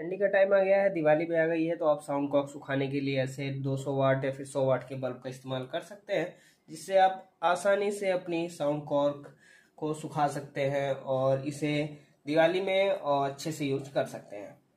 ठंडी का टाइम आ गया है दिवाली भी आ गई है तो आप साउंड कॉक सुखाने के लिए ऐसे 200 वाट या फिर 100 वाट के बल्ब का इस्तेमाल कर सकते हैं जिससे आप आसानी से अपनी साउंड कॉक को सुखा सकते हैं और इसे दिवाली में और अच्छे से यूज कर सकते हैं